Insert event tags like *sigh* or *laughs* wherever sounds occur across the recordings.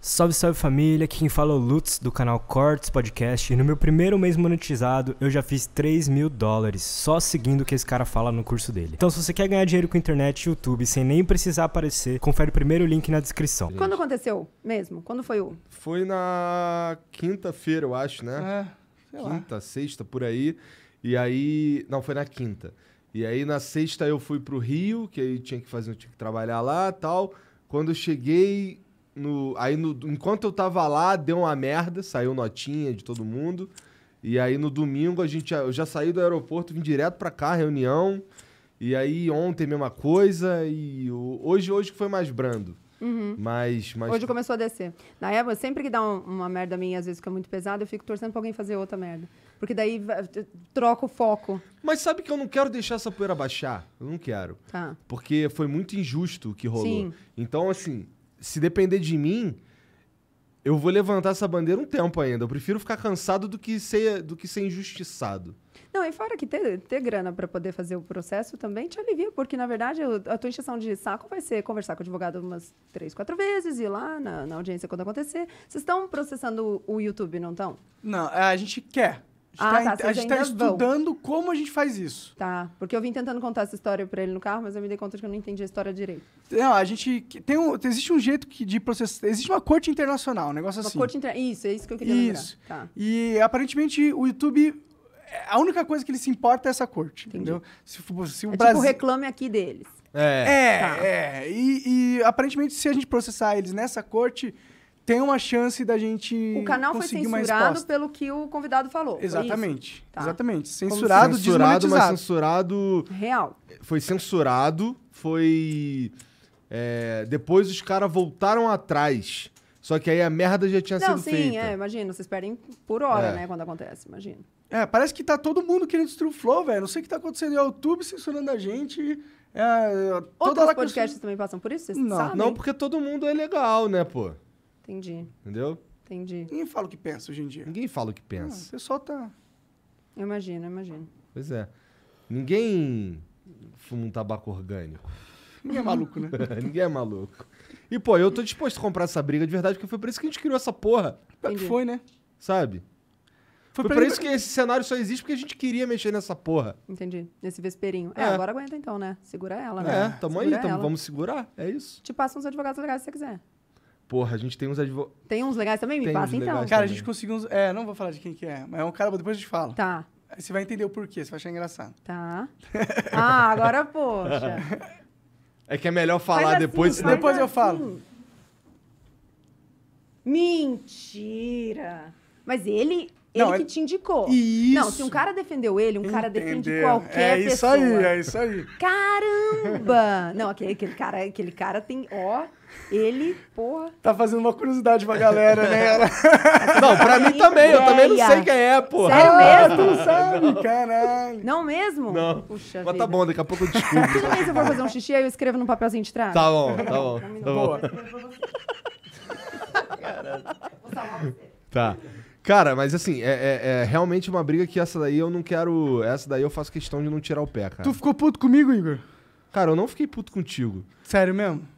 Salve, salve família, aqui quem fala é o Lutz do canal Cortes Podcast e no meu primeiro mês monetizado eu já fiz 3 mil dólares só seguindo o que esse cara fala no curso dele. Então se você quer ganhar dinheiro com internet e YouTube sem nem precisar aparecer, confere o primeiro link na descrição. Quando aconteceu mesmo? Quando foi o? Foi na quinta-feira, eu acho, né? É, quinta, sexta, por aí. E aí... Não, foi na quinta. E aí na sexta eu fui pro Rio, que aí tinha que fazer, tinha que trabalhar lá tal. Quando eu cheguei, no, aí, no, enquanto eu tava lá, deu uma merda, saiu notinha de todo mundo. E aí, no domingo, a gente, eu já saí do aeroporto, vim direto pra cá, reunião. E aí, ontem, mesma coisa. E hoje, hoje foi mais brando. Uhum. Mas, mas, Hoje começou a descer. Na época, sempre que dá uma merda minha, às vezes fica é muito pesada, eu fico torcendo pra alguém fazer outra merda. Porque daí troca o foco. Mas sabe que eu não quero deixar essa poeira baixar? Eu não quero. Tá. Porque foi muito injusto o que rolou. Sim. Então, assim, se depender de mim, eu vou levantar essa bandeira um tempo ainda. Eu prefiro ficar cansado do que ser, do que ser injustiçado. Não, e fora que ter, ter grana para poder fazer o processo também te alivia, porque na verdade a tua injeção de saco vai ser conversar com o advogado umas três, quatro vezes, ir lá na, na audiência quando acontecer. Vocês estão processando o YouTube, não estão? Não, é, a gente quer. Tá ah, tá, tá, a gente está estudando vão. como a gente faz isso. Tá, porque eu vim tentando contar essa história para ele no carro, mas eu me dei conta de que eu não entendi a história direito. Não, a gente tem um, existe um jeito que de processar, existe uma corte internacional, um negócio uma assim. Corte inter... Isso, é isso que eu queria isso. lembrar. Tá. E aparentemente o YouTube é, a única coisa que ele se importa é essa corte, entendi. entendeu? Se, se o é tipo Brasil... tipo reclame aqui deles. É, é, tá. é. E, e aparentemente se a gente processar eles nessa corte, tem uma chance da gente. O canal foi censurado pelo que o convidado falou. Exatamente. Tá. Exatamente. Censurado, Como censurado, mas censurado. Real. Foi censurado, foi. É, depois os caras voltaram atrás. Só que aí a merda já tinha Não, sido sim, feita. Sim, é, imagina. Vocês perdem por hora, é. né, quando acontece, imagina. É, parece que tá todo mundo querendo destruir o Flow, velho. Não sei o que tá acontecendo. É o YouTube censurando a gente. É, toda Outros podcasts que... também passam por isso? Vocês não. Sabem? não, porque todo mundo é legal, né, pô? Entendi. Entendeu? Entendi. Ninguém fala o que pensa hoje em dia. Ninguém fala o que pensa. Não, ah, o pessoal tá. Eu imagino, eu imagino. Pois é. Ninguém fuma um tabaco orgânico. Ninguém é maluco, né? *laughs* Ninguém é maluco. E, pô, eu tô disposto a comprar essa briga de verdade, porque foi por isso que a gente criou essa porra. Entendi. Foi, né? Sabe? Foi, foi pra, isso que esse cenário só existe porque a gente queria mexer nessa porra. Entendi. Nesse vesperinho. É, é agora aguenta então, né? Segura ela, é, né? É, tamo Segura aí, tamo, vamos segurar. É isso. Te passa uns advogados legais se você quiser. Porra, a gente tem uns advogados. Tem uns legais também? Me tem passa então. Cara, também. a gente conseguiu uns. É, não vou falar de quem que é, mas é um cara, depois a gente fala. Tá. você vai entender o porquê, você vai achar engraçado. Tá. *laughs* ah, agora, poxa. É que é melhor falar assim, depois. depois assim. eu falo. Mentira! Mas ele não, ele que é te indicou. Isso. Não, se um cara defendeu ele, um Entendeu. cara defende qualquer pessoa. É isso pessoa. aí, é isso aí. Caramba! Não, aquele, aquele, cara, aquele cara tem, ó, ele, porra. Tá fazendo uma curiosidade pra galera, né? *laughs* não, pra mim também, eu também não sei quem é, porra. Sério ah, mesmo? tu não sabe, caralho. Não mesmo? Não. Puxa Mas tá vida. tá bom, daqui a pouco eu descubro. Toda vez que eu vou fazer um xixi, aí eu escrevo num papelzinho de trás. Tá bom, tá bom. Tá bom. Caralho. Tá. Vou salvar você. Tá. Cara, mas assim, é, é, é, realmente uma briga que essa daí eu não quero. Essa daí eu faço questão de não tirar o pé, cara. Tu ficou puto comigo, Igor? Cara, eu não fiquei puto contigo. Sério mesmo?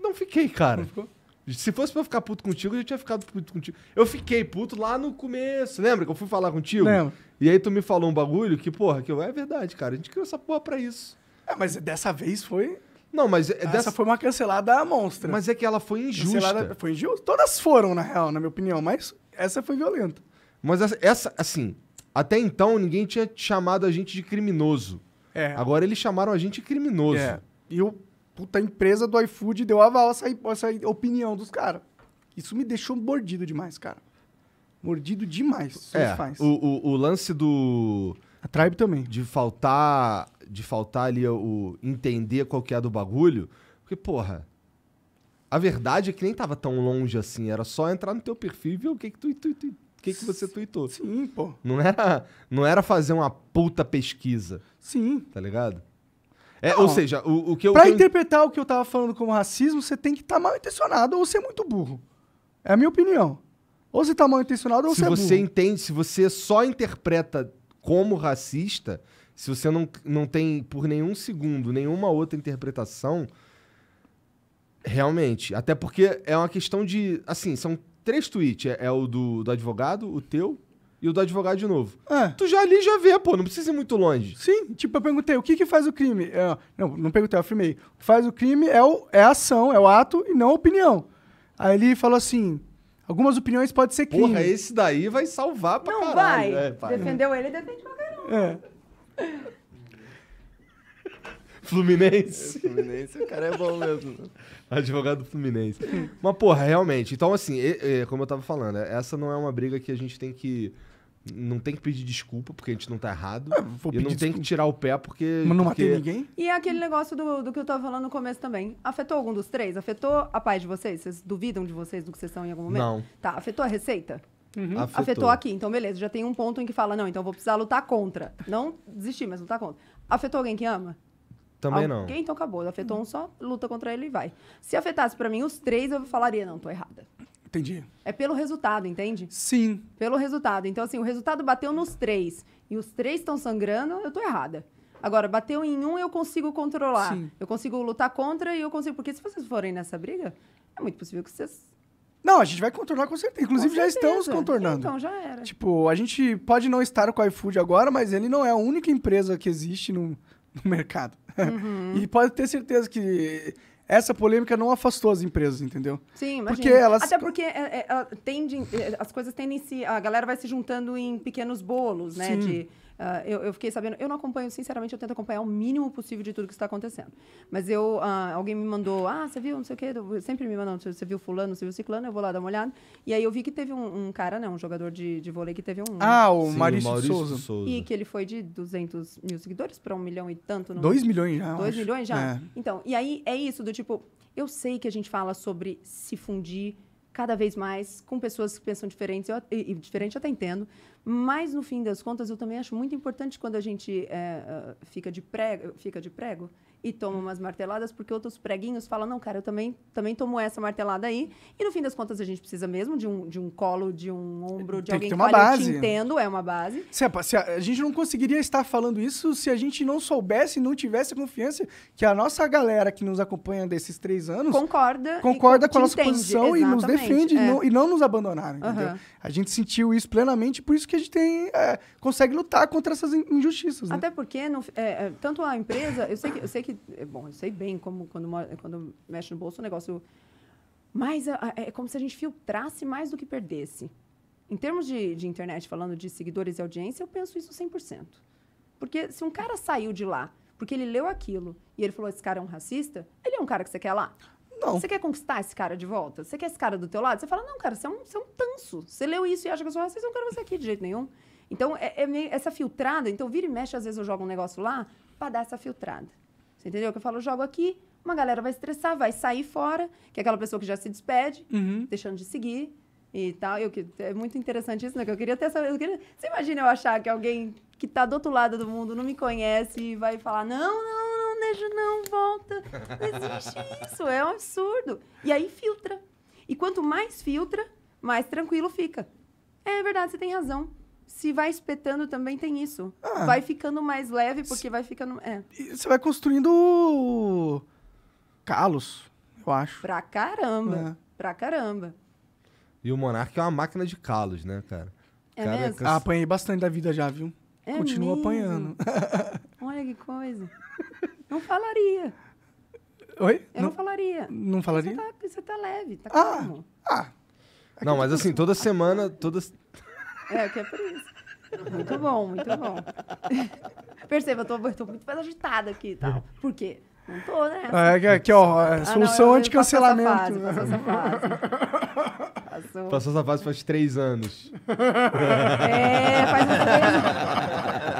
Não fiquei, cara. Não ficou? Se fosse pra eu ficar puto contigo, eu já tinha ficado puto contigo. Eu fiquei puto lá no começo. Lembra que eu fui falar contigo? Lembro. E aí tu me falou um bagulho que, porra, que eu, é verdade, cara. A gente criou essa porra pra isso. É, mas dessa vez foi. Não, mas é essa dessa... foi uma cancelada monstra. Mas é que ela foi injusta. Cancelada... Foi injusta? Todas foram, na real, na minha opinião, mas essa foi violenta. Mas essa, assim, até então ninguém tinha chamado a gente de criminoso. É. Agora eles chamaram a gente de criminoso. É. E o puta empresa do iFood deu aval essa, essa opinião dos caras. Isso me deixou mordido demais, cara. Mordido demais. É, o, o, o, lance do. A Tribe também. De faltar. De faltar ali o. Entender qual que é do bagulho. Porque, porra. A verdade é que nem tava tão longe assim, era só entrar no teu perfil e ver o que que tu, tu, tu o que, que você tweetou. Sim, pô. Não era, não era fazer uma puta pesquisa. Sim. Tá ligado? É, não. ou seja, o, o que eu. Pra que eu... interpretar o que eu tava falando como racismo, você tem que estar tá mal intencionado ou ser é muito burro. É a minha opinião. Ou você tá mal intencionado ou se você é burro. Se você entende, se você só interpreta como racista, se você não, não tem por nenhum segundo nenhuma outra interpretação, Realmente. Até porque é uma questão de. Assim, são três tweets. É, é o do, do advogado, o teu e o do advogado de novo. É. Tu já ali já vê, pô, não precisa ir muito longe. Sim, tipo, eu perguntei, o que que faz o crime? Eu, é, não, não perguntei, eu afirmei. O que faz o crime é, o, é a ação, é o ato e não a opinião. Aí ele falou assim, algumas opiniões podem ser crime. Porra, esse daí vai salvar pra não caralho. Não vai. É, né? Defendeu ele, defende pra caramba. É. *laughs* Fluminense. É, Fluminense, o cara é bom mesmo. *laughs* Advogado Fluminense. Mas, porra, realmente. Então, assim, como eu tava falando, é, essa não é uma briga que a gente tem que. Não tem que pedir desculpa, porque a gente não tá errado. É, vou e não desculpa. tem que tirar o pé, porque. Mas não porque... matei ninguém? E é aquele negócio do, do que eu tava falando no começo também. Afetou algum dos três? Afetou a paz de vocês? Vocês duvidam de vocês do que vocês são em algum momento? Não. Tá, afetou a receita? Uhum. Afetou. Afetou. aqui, então beleza, já tem um ponto em que fala, não, então vou precisar lutar contra. Não desistir, mas lutar contra. Afetou alguém que ama? Também não. Alguém, então acabou. Afetou um só, luta contra ele e vai. Se afetasse para mim os três, eu falaria, não, tô errada. Entendi. É pelo resultado, entende? Sim. Pelo resultado. Então, assim, o resultado bateu nos três. E os três estão sangrando, eu tô errada. Agora, bateu em um, eu consigo controlar. Sim. Eu consigo lutar contra e eu consigo. Porque se vocês forem nessa briga, é muito possível que vocês não, a gente vai contornar com certeza. Inclusive, com certeza. já estamos contornando. Então, já era. Tipo, a gente pode não estar com o iFood agora, mas ele não é a única empresa que existe no, *laughs* no mercado. Uhum. *laughs* e pode ter certeza que essa polêmica não afastou as empresas, entendeu? Sim, mas. Porque elas... Até porque é, é, tendem, é, as coisas tendem se... A galera vai se juntando em pequenos bolos, né? Sim. De Uh, eu, eu, fiquei sabendo, eu não acompanho, sinceramente, eu tento acompanhar o mínimo possível de tudo que está acontecendo. Mas eu, uh, alguém me mandou, ah, você viu, não sei o quê, sempre me mandam, você viu fulano, você viu ciclano, eu vou lá dar uma olhada. E aí eu vi que teve um, um cara, né, um jogador de, de vôlei que teve um... Ah, o Sim, Maurício, Maurício Souza. Souza. E que ele foi de 200 mil seguidores para um milhão e tanto. Dois milhões já, Dois milhões já? É. Então, e aí é isso, do tipo, eu sei que a gente fala sobre se fundir, cada vez mais, com pessoas que pensam diferente, eu, e, e diferente eu até entendo, mas no fim das contas eu também acho muito importante quando a gente é, fica, de prego, fica de prego, e toma umas marteladas, porque outros preguinhos falam, não, cara, eu também, também tomo essa martelada aí. E no fim das contas, a gente precisa mesmo de um, de um colo, de um ombro, de Tem alguém que, ter uma que base. eu te entendo, é uma base. Se a, se a, a, gente não conseguiria estar falando isso se a gente não soubesse, não tivesse confiança que a nossa galera que nos acompanha desses três anos... Concorda. Concorda com a nossa entende, posição e nos defende, é. e, não, e não nos abandonar, uhum. A gente sentiu isso plenamente, por isso que a gente tem, é, consegue lutar contra essas injustiças. Né? Até porque, é, é, tanto a empresa, eu sei que, eu sei que que. É, bom, eu sei bem como quando, quando mexe no bolso o negócio. Mas é como se a gente filtrasse mais do que perdesse. Em termos de, de internet, falando de seguidores e audiência, eu penso isso 100%. Porque se um cara saiu de lá porque ele leu aquilo e ele falou: esse cara é um racista, ele é um cara que você quer lá. Não. Você quer conquistar esse cara de volta? Você quer esse cara do teu lado? Você fala, não, cara, você é um, você é um tanso. Você leu isso e acha que eu sou racista, eu não quero você aqui de jeito nenhum. Então, é, é essa filtrada. Então, vira e mexe, às vezes eu jogo um negócio lá para dar essa filtrada. Você entendeu? Que eu falo, jogo aqui, uma galera vai estressar, vai sair fora, que é aquela pessoa que já se despede, uhum. deixando de seguir e tal. Eu, que, é muito interessante isso, né? Que eu queria ter essa. Eu queria, você imagina eu achar que alguém que tá do outro lado do mundo não me conhece e vai falar: não, não, não, deixa, não, volta. Não existe isso, é um absurdo. E aí filtra. E quanto mais filtra, mais tranquilo fica. É verdade, você tem razão se vai espetando também tem isso. Ah, vai ficando mais leve porque se... vai ficando. É. Você vai construindo calos, eu acho. Pra caramba. É. Pra caramba. E o Monark é uma máquina de calos, né, cara? É cara, mesmo? Ah, apanhei bastante da vida já, viu? É Continuo mesmo? apanhando. *laughs* Olha que coisa. Não falaria. Oi? Eu não, não falaria. Não falaria? Você tá, você tá leve, tá ah, calmo. Ah. Não, mas assim, toda semana, toda, é, que é por isso. Muito bom, muito bom. *laughs* Perceba, eu tô, eu tô muito mais agitada aqui e tal. Por quê? Não tô, né? Ah, é, aqui, ó, é ah, solução ah, anti-cancelamento. Passou essa fase. Passou. passou essa fase faz três anos. É, faz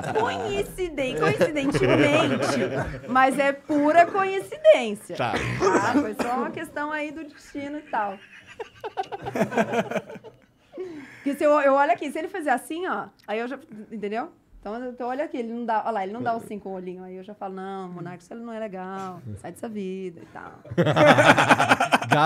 três coincidentemente. Mas é pura coincidência. Tá. Ah, foi só uma questão aí do destino e tal. Porque se eu, eu olho aqui, se ele fizer assim, ó, aí eu já. Entendeu? Então, então olha aqui, ele não dá. Olha lá, ele não dá com o é. olhinho Aí eu já falo, não, Monarca, isso não é legal, *laughs* sai dessa vida e tal. *laughs*